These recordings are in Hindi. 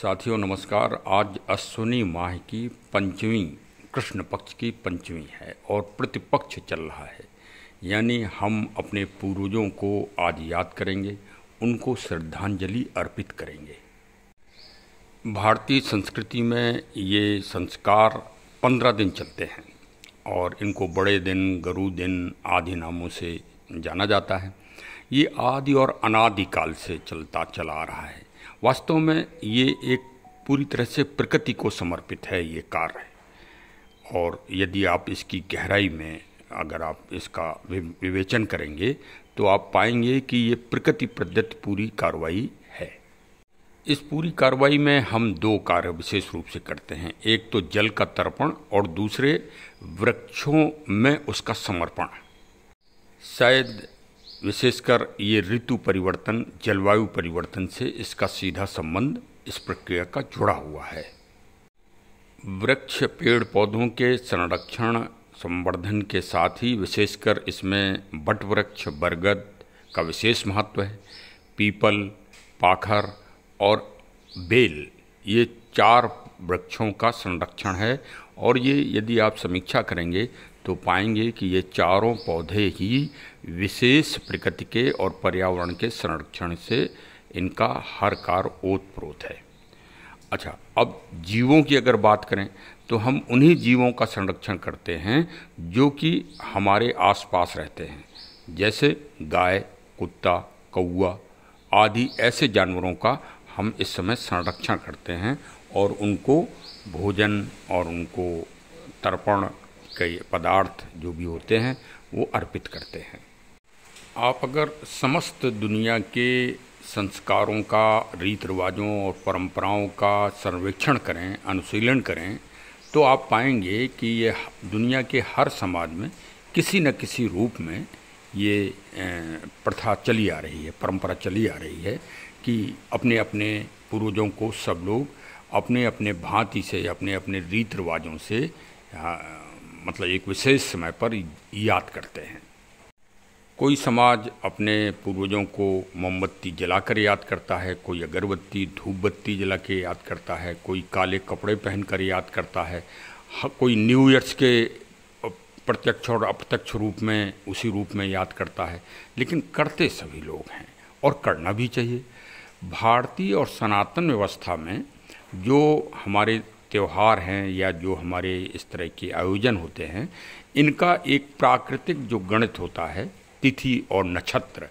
साथियों नमस्कार आज अश्विनी माह की पंचमी कृष्ण पक्ष की पंचमी है और प्रतिपक्ष चल रहा है यानी हम अपने पूर्वजों को आज याद करेंगे उनको श्रद्धांजलि अर्पित करेंगे भारतीय संस्कृति में ये संस्कार पंद्रह दिन चलते हैं और इनको बड़े दिन गरु दिन आदि नामों से जाना जाता है ये आदि और अनादि काल से चलता चला आ रहा है वास्तव में ये एक पूरी तरह से प्रकृति को समर्पित है ये कार्य और यदि आप इसकी गहराई में अगर आप इसका विवेचन करेंगे तो आप पाएंगे कि ये प्रकृति प्रदत्त पूरी कार्रवाई है इस पूरी कार्रवाई में हम दो कार्य विशेष रूप से करते हैं एक तो जल का तर्पण और दूसरे वृक्षों में उसका समर्पण शायद विशेषकर ये ऋतु परिवर्तन जलवायु परिवर्तन से इसका सीधा संबंध इस प्रक्रिया का जुड़ा हुआ है वृक्ष पेड़ पौधों के संरक्षण संवर्धन के साथ ही विशेषकर इसमें बट वृक्ष बरगद का विशेष महत्व है पीपल पाखर और बेल ये चार वृक्षों का संरक्षण है और ये यदि आप समीक्षा करेंगे तो पाएंगे कि ये चारों पौधे ही विशेष प्रकृति के और पर्यावरण के संरक्षण से इनका हर कार ओतप्रोत है अच्छा अब जीवों की अगर बात करें तो हम उन्हीं जीवों का संरक्षण करते हैं जो कि हमारे आसपास रहते हैं जैसे गाय कुत्ता कौआ आदि ऐसे जानवरों का हम इस समय संरक्षण करते हैं और उनको भोजन और उनको तर्पण कई पदार्थ जो भी होते हैं वो अर्पित करते हैं आप अगर समस्त दुनिया के संस्कारों का रीत रिवाजों और परंपराओं का सर्वेक्षण करें अनुशीलन करें तो आप पाएंगे कि ये दुनिया के हर समाज में किसी न किसी रूप में ये प्रथा चली आ रही है परंपरा चली आ रही है कि अपने अपने पूर्वजों को सब लोग अपने अपने भांति से अपने अपने रीत रिवाजों से मतलब एक विशेष समय पर याद करते हैं कोई समाज अपने पूर्वजों को मोमबत्ती जलाकर याद करता है कोई अगरबत्ती धूप बत्ती जला के याद करता है कोई काले कपड़े पहनकर याद करता है कोई न्यू ईयर्स के प्रत्यक्ष और अप्रत्यक्ष रूप में उसी रूप में याद करता है लेकिन करते सभी लोग हैं और करना भी चाहिए भारतीय और सनातन व्यवस्था में जो हमारे त्यौहार हैं या जो हमारे इस तरह के आयोजन होते हैं इनका एक प्राकृतिक जो गणित होता है तिथि और नक्षत्र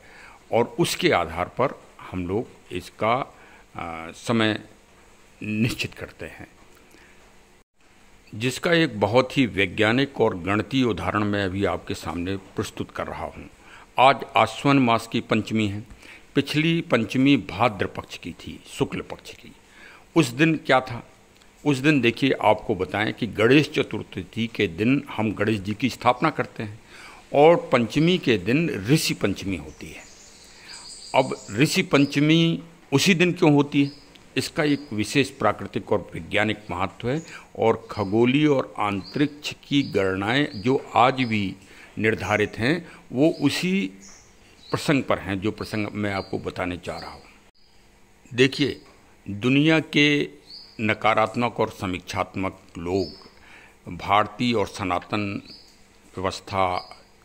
और उसके आधार पर हम लोग इसका आ, समय निश्चित करते हैं जिसका एक बहुत ही वैज्ञानिक और गणितीय उदाहरण मैं अभी आपके सामने प्रस्तुत कर रहा हूँ आज आश्वन मास की पंचमी है पिछली पंचमी भाद्र पक्ष की थी शुक्ल पक्ष की उस दिन क्या था उस दिन देखिए आपको बताएं कि गणेश चतुर्थी के दिन हम गणेश जी की स्थापना करते हैं और पंचमी के दिन ऋषि पंचमी होती है अब ऋषि पंचमी उसी दिन क्यों होती है इसका एक विशेष प्राकृतिक और वैज्ञानिक महत्व है और खगोली और अंतरिक्ष की गणनाएं जो आज भी निर्धारित हैं वो उसी प्रसंग पर हैं जो प्रसंग मैं आपको बताने जा रहा हूँ देखिए दुनिया के नकारात्मक और समीक्षात्मक लोग भारतीय और सनातन व्यवस्था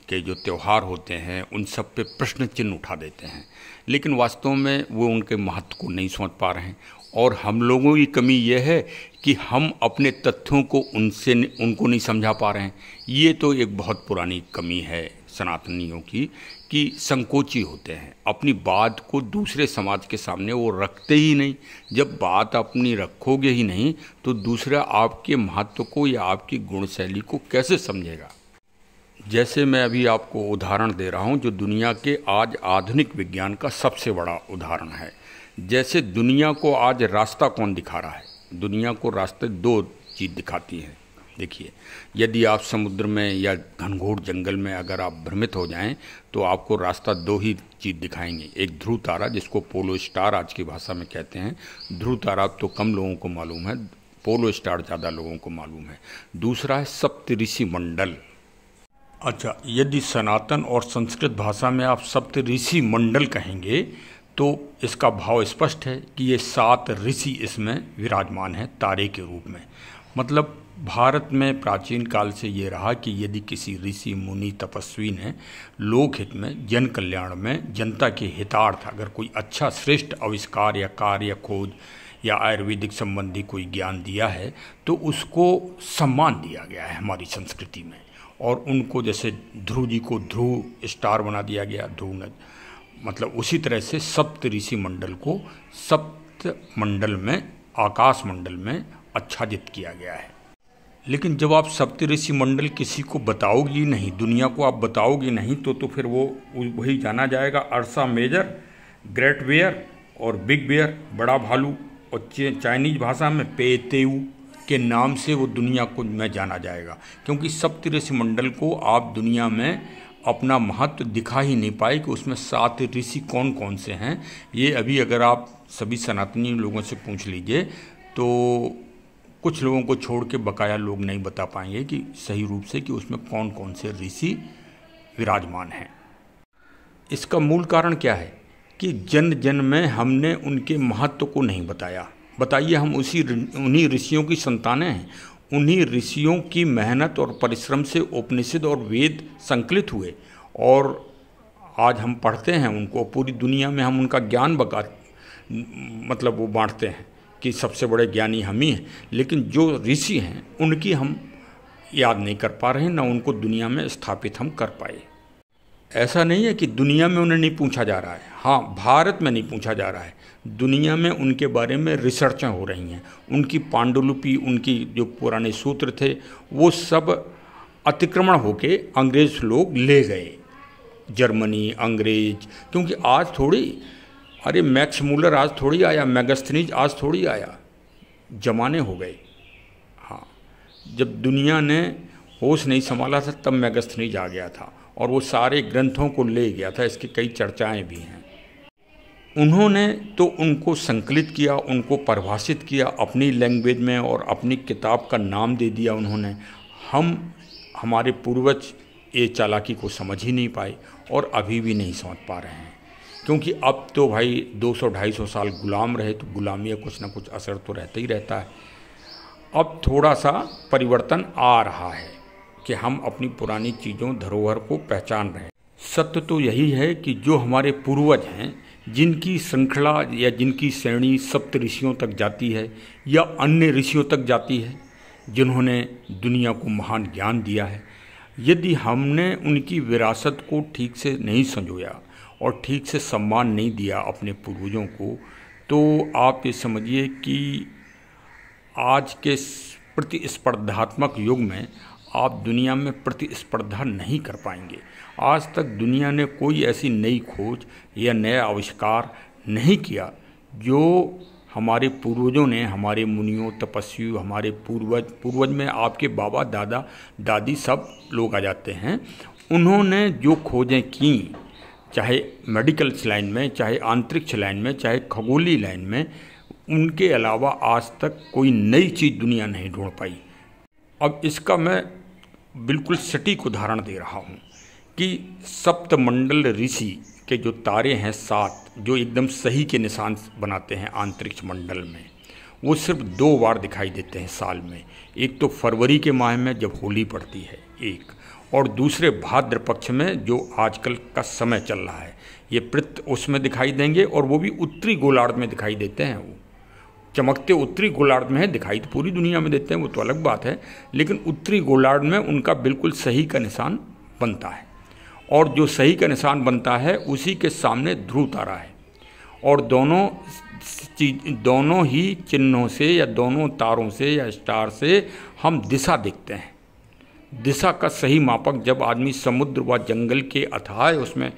के जो त्यौहार होते हैं उन सब पे प्रश्न चिन्ह उठा देते हैं लेकिन वास्तव में वो उनके महत्व को नहीं समझ पा रहे हैं और हम लोगों की कमी यह है कि हम अपने तथ्यों को उनसे उनको नहीं समझा पा रहे हैं ये तो एक बहुत पुरानी कमी है सनातनियों की कि संकोची होते हैं अपनी बात को दूसरे समाज के सामने वो रखते ही नहीं जब बात अपनी रखोगे ही नहीं तो दूसरा आपके महत्व को या आपकी गुणशैली को कैसे समझेगा जैसे मैं अभी आपको उदाहरण दे रहा हूँ जो दुनिया के आज आधुनिक विज्ञान का सबसे बड़ा उदाहरण है जैसे दुनिया को आज रास्ता कौन दिखा रहा है दुनिया को रास्ते दो चीज़ दिखाती हैं देखिए यदि आप समुद्र में या घनघोर जंगल में अगर आप भ्रमित हो जाएं तो आपको रास्ता दो ही चीज़ दिखाएंगे एक ध्रुव तारा जिसको पोलो स्टार आज की भाषा में कहते हैं ध्रुव तारा तो कम लोगों को मालूम है पोलो स्टार ज़्यादा लोगों को मालूम है दूसरा है सप्तऋषि मंडल अच्छा यदि सनातन और संस्कृत भाषा में आप सप्तऋषि मंडल कहेंगे तो इसका भाव स्पष्ट है कि ये सात ऋषि इसमें विराजमान हैं तारे के रूप में मतलब भारत में प्राचीन काल से ये रहा कि यदि किसी ऋषि मुनि तपस्वी ने लोक हित में जन कल्याण में जनता के हितार्थ अगर कोई अच्छा श्रेष्ठ आविष्कार या कार्य खोज या आयुर्वेदिक संबंधी कोई ज्ञान दिया है तो उसको सम्मान दिया गया है हमारी संस्कृति में और उनको जैसे ध्रुव जी को ध्रुव स्टार बना दिया गया ध्रुव मतलब उसी तरह से सप्त ऋषि मंडल को सप्त मंडल में आकाश मंडल में आच्छादित किया गया है लेकिन जब आप सप्त ऋषि मंडल किसी को बताओगी नहीं दुनिया को आप बताओगे नहीं तो तो फिर वो वही जाना जाएगा अरसा मेजर ग्रेट बेयर और बिग बेयर बड़ा भालू और चाइनीज भाषा में पेतेऊ के नाम से वो दुनिया को में जाना जाएगा क्योंकि सप्त ऋषि मंडल को आप दुनिया में अपना महत्व दिखा ही नहीं पाए कि उसमें सात ऋषि कौन कौन से हैं ये अभी अगर आप सभी सनातनी लोगों से पूछ लीजिए तो कुछ लोगों को छोड़ के बकाया लोग नहीं बता पाएंगे कि सही रूप से कि उसमें कौन कौन से ऋषि विराजमान हैं इसका मूल कारण क्या है कि जन जन में हमने उनके महत्व को नहीं बताया बताइए हम उसी उन्हीं ऋषियों की संतानें हैं उन्हीं ऋषियों की मेहनत और परिश्रम से उपनिषद और वेद संकलित हुए और आज हम पढ़ते हैं उनको पूरी दुनिया में हम उनका ज्ञान बका मतलब वो बांटते हैं कि सबसे बड़े ज्ञानी हम ही हैं लेकिन जो ऋषि हैं उनकी हम याद नहीं कर पा रहे हैं ना उनको दुनिया में स्थापित हम कर पाए ऐसा नहीं है कि दुनिया में उन्हें नहीं पूछा जा रहा है हाँ भारत में नहीं पूछा जा रहा है दुनिया में उनके बारे में रिसर्चें हो रही हैं उनकी पांडुलिपि उनकी जो पुराने सूत्र थे वो सब अतिक्रमण होके अंग्रेज़ लोग ले गए जर्मनी अंग्रेज क्योंकि आज थोड़ी अरे मैक्स मूलर आज थोड़ी आया मैगस्थनीज आज थोड़ी आया जमाने हो गए हाँ जब दुनिया ने होश नहीं संभाला था तब मैगस्थनीज आ गया था और वो सारे ग्रंथों को ले गया था इसकी कई चर्चाएं भी हैं उन्होंने तो उनको संकलित किया उनको परिभाषित किया अपनी लैंग्वेज में और अपनी किताब का नाम दे दिया उन्होंने हम हमारे पूर्वज ये चालाकी को समझ ही नहीं पाए और अभी भी नहीं समझ पा रहे हैं क्योंकि अब तो भाई 200-250 साल गुलाम रहे तो गुलामी का कुछ ना कुछ असर तो रहता ही रहता है अब थोड़ा सा परिवर्तन आ रहा है कि हम अपनी पुरानी चीज़ों धरोहर को पहचान रहे हैं सत्य तो यही है कि जो हमारे पूर्वज हैं जिनकी श्रृंखला या जिनकी श्रेणी सप्त ऋषियों तक जाती है या अन्य ऋषियों तक जाती है जिन्होंने दुनिया को महान ज्ञान दिया है यदि हमने उनकी विरासत को ठीक से नहीं संजोया और ठीक से सम्मान नहीं दिया अपने पूर्वजों को तो आप ये समझिए कि आज के प्रतिस्पर्धात्मक युग में आप दुनिया में प्रतिस्पर्धा नहीं कर पाएंगे आज तक दुनिया ने कोई ऐसी नई खोज या नया आविष्कार नहीं किया जो हमारे पूर्वजों ने हमारे मुनियों तपस्वी हमारे पूर्वज पूर्वज में आपके बाबा दादा दादी सब लोग आ जाते हैं उन्होंने जो खोजें की चाहे मेडिकल्स लाइन में चाहे अंतरिक्ष लाइन में चाहे खगोली लाइन में उनके अलावा आज तक कोई नई चीज़ दुनिया नहीं ढूंढ पाई अब इसका मैं बिल्कुल सटीक उदाहरण दे रहा हूँ कि सप्तमंडल ऋषि के जो तारे हैं सात जो एकदम सही के निशान बनाते हैं अंतरिक्ष मंडल में वो सिर्फ दो बार दिखाई देते हैं साल में एक तो फरवरी के माह में जब होली पड़ती है एक और दूसरे भाद्र पक्ष में जो आजकल का समय चल रहा है ये पृथ्व उसमें दिखाई देंगे और वो भी उत्तरी गोलार्ध में दिखाई देते हैं वो चमकते उत्तरी गोलार्ध में है दिखाई तो पूरी दुनिया में देते हैं वो तो अलग बात है लेकिन उत्तरी गोलार्ध में उनका बिल्कुल सही का निशान बनता है और जो सही का निशान बनता है उसी के सामने ध्रुव तारा है और दोनों दोनों ही चिन्हों से या दोनों तारों से या स्टार से हम दिशा देखते हैं दिशा का सही मापक जब आदमी समुद्र व जंगल के अथाह उसमें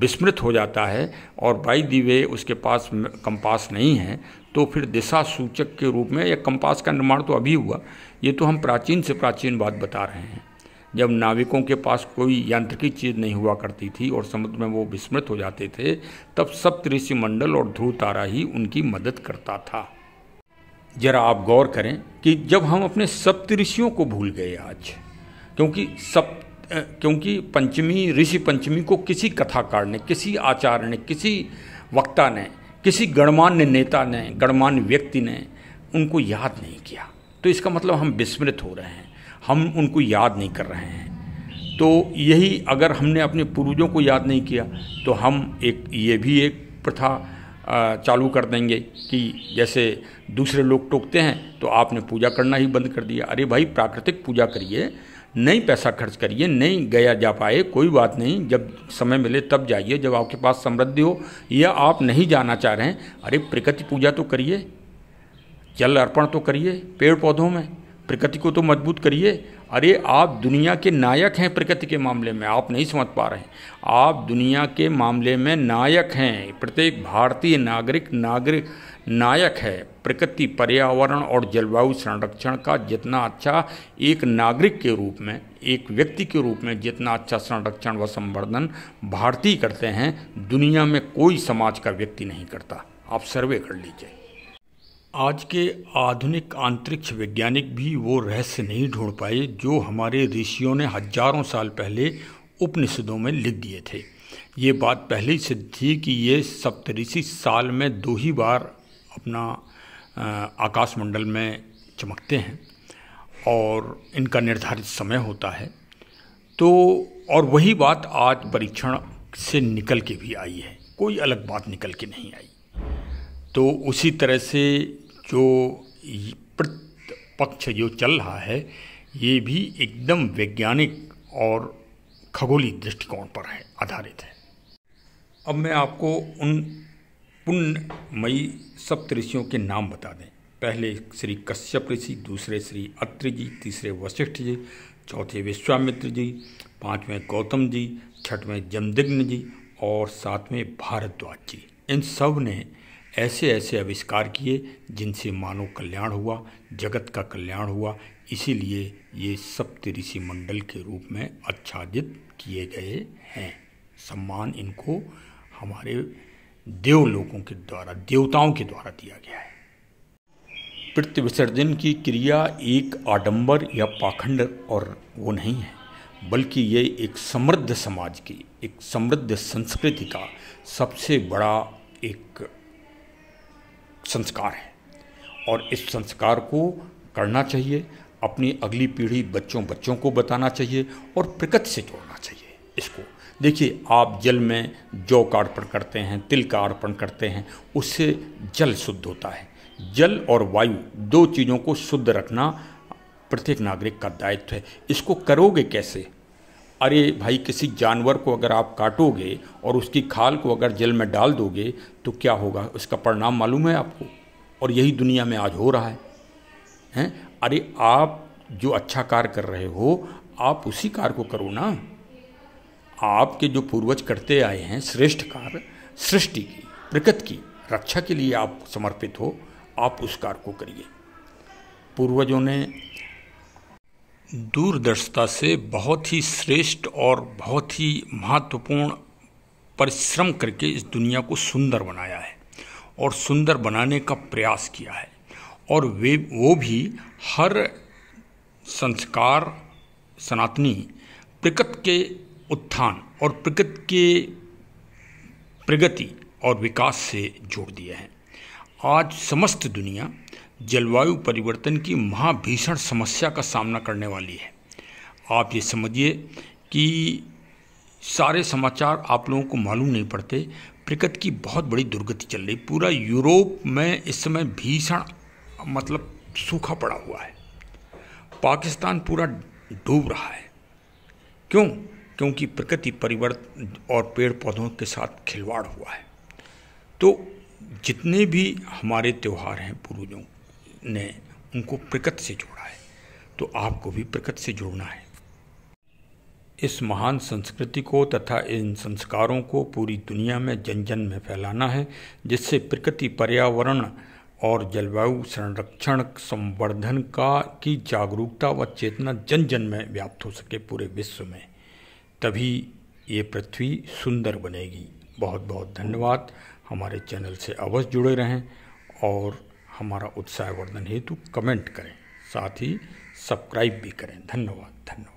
विस्मृत हो जाता है और बाई दिवे उसके पास कंपास नहीं है तो फिर दिशा सूचक के रूप में या कंपास का निर्माण तो अभी हुआ ये तो हम प्राचीन से प्राचीन बात बता रहे हैं जब नाविकों के पास कोई यांत्रिकी चीज़ नहीं हुआ करती थी और समुद्र में वो विस्मृत हो जाते थे तब सप्तऋषि मंडल और ध्रुव तारा ही उनकी मदद करता था जरा आप गौर करें कि जब हम अपने सप्तऋषियों को भूल गए आज क्योंकि सप्त क्योंकि पंचमी ऋषि पंचमी को किसी कथाकार ने किसी आचार्य ने किसी वक्ता ने किसी गणमान्य नेता ने गणमान्य व्यक्ति ने उनको याद नहीं किया तो इसका मतलब हम विस्मृत हो रहे हैं हम उनको याद नहीं कर रहे हैं तो यही अगर हमने अपने पूर्वजों को याद नहीं किया तो हम एक ये भी एक प्रथा चालू कर देंगे कि जैसे दूसरे लोग टोकते हैं तो आपने पूजा करना ही बंद कर दिया अरे भाई प्राकृतिक पूजा करिए नहीं पैसा खर्च करिए नहीं गया जा पाए कोई बात नहीं जब समय मिले तब जाइए जब आपके पास समृद्धि हो या आप नहीं जाना चाह रहे हैं अरे प्रकृति पूजा तो करिए जल अर्पण तो करिए पेड़ पौधों में प्रकृति को तो मजबूत करिए अरे आप दुनिया के नायक हैं प्रकृति के मामले में आप नहीं समझ पा रहे हैं आप दुनिया के मामले में नायक हैं प्रत्येक भारतीय नागरिक नागरिक नायक है प्रकृति पर्यावरण और जलवायु संरक्षण का जितना अच्छा एक नागरिक के रूप में एक व्यक्ति के रूप में जितना अच्छा संरक्षण व संवर्धन भारतीय करते हैं दुनिया में कोई समाज का व्यक्ति नहीं करता आप सर्वे कर लीजिए आज के आधुनिक अंतरिक्ष वैज्ञानिक भी वो रहस्य नहीं ढूंढ पाए जो हमारे ऋषियों ने हजारों साल पहले उपनिषदों में लिख दिए थे ये बात पहली सिद्ध थी कि ये सप्तऋषि साल में दो ही बार अपना आकाशमंडल में चमकते हैं और इनका निर्धारित समय होता है तो और वही बात आज परीक्षण से निकल के भी आई है कोई अलग बात निकल के नहीं आई तो उसी तरह से जो पक्ष जो चल रहा है ये भी एकदम वैज्ञानिक और खगोली दृष्टिकोण पर है आधारित है अब मैं आपको उन पुण्यमयी सप्त ऋषियों के नाम बता दें पहले श्री कश्यप ऋषि दूसरे श्री अत्र जी तीसरे वशिष्ठ जी चौथे विश्वामित्र जी पांचवें गौतम जी छठवें जमदिग्न जी और सातवें भारद्वाज जी इन सब ने ऐसे ऐसे आविष्कार किए जिनसे मानव कल्याण हुआ जगत का कल्याण हुआ इसीलिए ये सप्त ऋषि मंडल के रूप में आच्छादित किए गए हैं सम्मान इनको हमारे देव लोगों के द्वारा देवताओं के द्वारा दिया गया है पृथ्वी विसर्जन की क्रिया एक आडंबर या पाखंड और वो नहीं है बल्कि ये एक समृद्ध समाज की एक समृद्ध संस्कृति का सबसे बड़ा एक संस्कार है और इस संस्कार को करना चाहिए अपनी अगली पीढ़ी बच्चों बच्चों को बताना चाहिए और प्रकृति से जोड़ना चाहिए इसको देखिए आप जल में जौ का अर्पण करते हैं तिल का अर्पण करते हैं उससे जल शुद्ध होता है जल और वायु दो चीज़ों को शुद्ध रखना प्रत्येक नागरिक का दायित्व है इसको करोगे कैसे अरे भाई किसी जानवर को अगर आप काटोगे और उसकी खाल को अगर जल में डाल दोगे तो क्या होगा उसका परिणाम मालूम है आपको और यही दुनिया में आज हो रहा है हैं अरे आप जो अच्छा कार्य कर रहे हो आप उसी कार्य को करो ना आपके जो पूर्वज करते आए हैं श्रेष्ठ कार्य सृष्टि की प्रकृति की रक्षा के लिए आप समर्पित हो आप उस कार्य को करिए पूर्वजों ने दूरदर्शिता से बहुत ही श्रेष्ठ और बहुत ही महत्वपूर्ण परिश्रम करके इस दुनिया को सुंदर बनाया है और सुंदर बनाने का प्रयास किया है और वे वो भी हर संस्कार सनातनी प्रकृति के उत्थान और प्रकृति के प्रगति और विकास से जोड़ दिए हैं आज समस्त दुनिया जलवायु परिवर्तन की महाभीषण समस्या का सामना करने वाली है आप ये समझिए कि सारे समाचार आप लोगों को मालूम नहीं पड़ते प्रकृति की बहुत बड़ी दुर्गति चल रही पूरा यूरोप में इस समय भीषण मतलब सूखा पड़ा हुआ है पाकिस्तान पूरा डूब रहा है क्यों क्योंकि प्रकृति परिवर्तन और पेड़ पौधों के साथ खिलवाड़ हुआ है तो जितने भी हमारे त्यौहार हैं पूर्वजों ने उनको प्रकृति से जोड़ा है तो आपको भी प्रकृति से जोड़ना है इस महान संस्कृति को तथा इन संस्कारों को पूरी दुनिया में जन जन में फैलाना है जिससे प्रकृति पर्यावरण और जलवायु संरक्षण संवर्धन का की जागरूकता व चेतना जन जन में व्याप्त हो सके पूरे विश्व में तभी ये पृथ्वी सुंदर बनेगी बहुत बहुत धन्यवाद हमारे चैनल से अवश्य जुड़े रहें और हमारा उत्साहवर्धन हेतु कमेंट करें साथ ही सब्सक्राइब भी करें धन्यवाद धन्यवाद